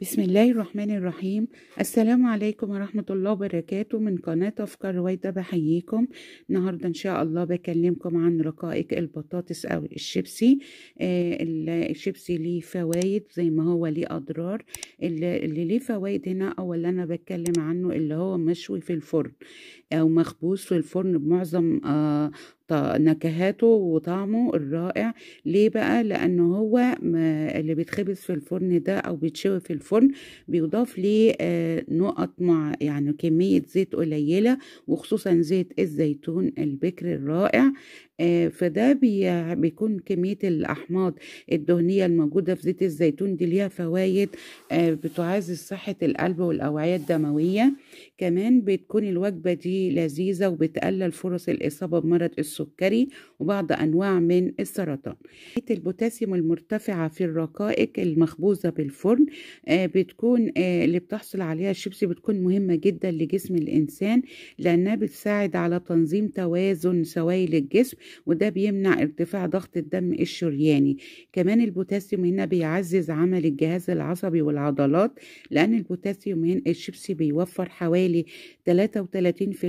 بسم الله الرحمن الرحيم السلام عليكم ورحمة الله وبركاته من قناة أفكار رويدة بحييكم النهاردة إن شاء الله بكلمكم عن رقائق البطاطس أو الشيبسي آه الشيبسي ليه فوايد زي ما هو ليه أضرار اللي ليه فوايد هنا أو اللي أنا بتكلم عنه اللي هو مشوي في الفرن أو مخبوز في الفرن بمعظم آه نكهاته وطعمه الرائع ليه بقى لانه هو اللي بيتخبز في الفرن ده او بيتشوي في الفرن بيضاف ليه آه، نقط مع يعني كمية زيت قليلة وخصوصا زيت الزيتون البكر الرائع آه، فده بيكون كمية الأحماض الدهنية الموجودة في زيت الزيتون دي ليها فوايد آه، بتعزز صحة القلب والأوعية الدموية كمان بتكون الوجبة دي لذيذة وبتقلل فرص الإصابة بمرض السكر السكري وبعض أنواع من السرطان البوتاسيوم المرتفعة في الرقائق المخبوزة بالفرن آه، بتكون آه، اللي بتحصل عليها الشيبسي بتكون مهمة جدا لجسم الإنسان لأنها بتساعد على تنظيم توازن سوائل الجسم وده بيمنع ارتفاع ضغط الدم الشرياني كمان البوتاسيوم هنا بيعزز عمل الجهاز العصبي والعضلات لأن البوتاسيوم هنا الشيبسي بيوفر حوالي 33%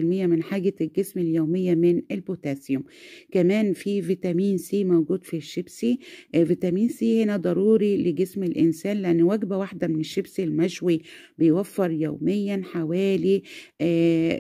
من حاجة الجسم اليومية من البوتاسيوم الكلام كمان في فيتامين سي موجود في الشيبسي آه، فيتامين سي هنا ضروري لجسم الإنسان لأن وجبة واحدة من الشيبسي المشوي بيوفر يوميا حوالي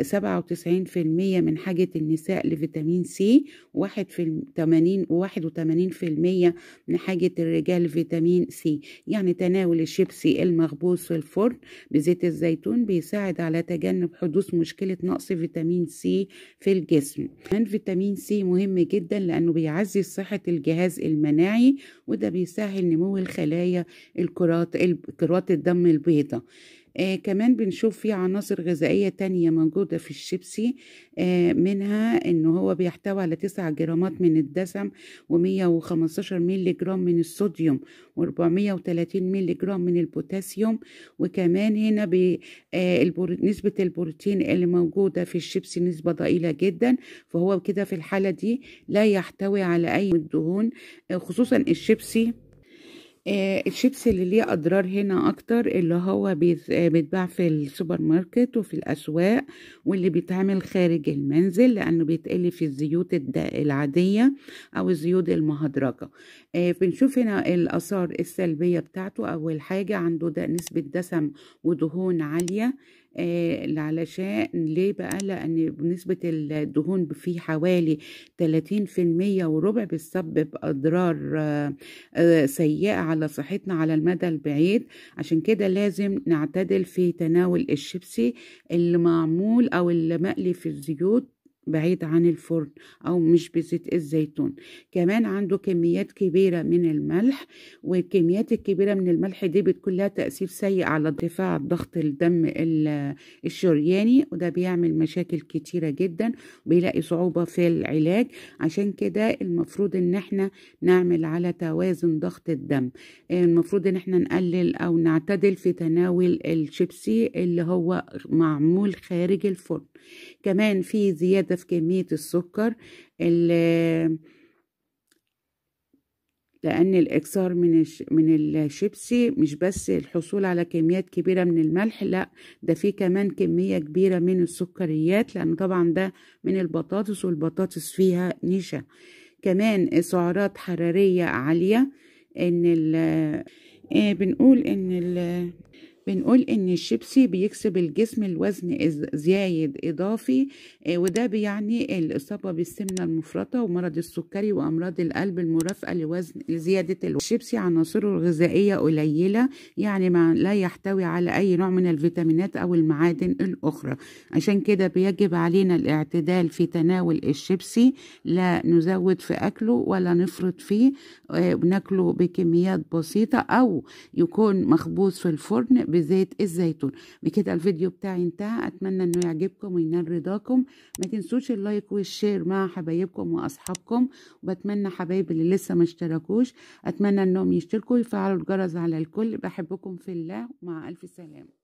97% آه، من حاجة النساء لفيتامين سي واحد في 80 81 من حاجة الرجال فيتامين سي يعني تناول الشيبسي المخبوز في الفرن بزيت الزيتون بيساعد على تجنب حدوث مشكلة نقص فيتامين سي في الجسم فيتامين سي مهم جدا لأنه بيعزز صحة الجهاز المناعي وده بيسهل نمو الخلايا الكرات كرات الدم البيضاء آه كمان بنشوف في عناصر غذائية تانية موجودة في الشيبسي آه منها ان هو بيحتوي على 9 جرامات من الدسم و115 ميلي جرام من الصوديوم و430 ميلي جرام من البوتاسيوم وكمان هنا آه نسبة البروتين اللي موجودة في الشيبسي نسبة ضئيلة جدا فهو كده في الحالة دي لا يحتوي على أي دهون آه، خصوصا الشيبسي آه الشيبس اللي ليه اضرار هنا اكتر اللي هو آه، بيتباع في السوبر ماركت وفي الاسواق واللي بيتعمل خارج المنزل لانه بيتقلي في الزيوت العاديه او الزيوت المهدرجه آه بنشوف هنا الاثار السلبيه بتاعته اول حاجه عنده ده نسبه دسم ودهون عاليه آه علشان ليه بقى لأن نسبة الدهون في حوالي 30% وربع بتسبب أضرار آه،, آه سيئة على صحتنا على المدى البعيد عشان كده لازم نعتدل في تناول الشيبسي اللي معمول أو اللي مقلي في الزيوت بعيد عن الفرن أو مش بزيت الزيتون كمان عنده كميات كبيرة من الملح والكميات الكبيرة من الملح دي بتكون لها تأثير سيء على ارتفاع ضغط الدم الشرياني وده بيعمل مشاكل كتيرة جدا بيلاقي صعوبة في العلاج عشان كده المفروض ان احنا نعمل على توازن ضغط الدم المفروض ان احنا نقلل او نعتدل في تناول الشيبسي اللي هو معمول خارج الفرن كمان في زيادة زيادة في كمية السكر اللي لأن الإكثار من من الشيبسي مش بس الحصول على كميات كبيرة من الملح لأ ده فيه كمان كمية كبيرة من السكريات لأن طبعا ده من البطاطس والبطاطس فيها نشا كمان سعرات حرارية عالية إن إيه، بنقول إن بنقول ان الشيبسي بيكسب الجسم الوزن زايد اضافي آه، وده بيعني الاصابه بالسمنه المفرطه ومرض السكري وامراض القلب المرافقه لوزن لزياده الوزن الشيبسي عناصره الغذائيه قليله يعني ما لا يحتوي على اي نوع من الفيتامينات او المعادن الاخرى عشان كده بيجب علينا الاعتدال في تناول الشيبسي لا نزود في اكله ولا نفرط فيه آه، بناكله بكميات بسيطه او يكون مخبوز في الفرن بزيت الزيتون بكده الفيديو بتاعي انتهى اتمنى انه يعجبكم وينال رضاكم ما تنسوش اللايك والشير مع حبايبكم واصحابكم وبتمنى حبايب اللي لسه ما اشتركوش اتمنى انهم يشتركوا ويفعلوا الجرس على الكل بحبكم في الله ومع الف سلامه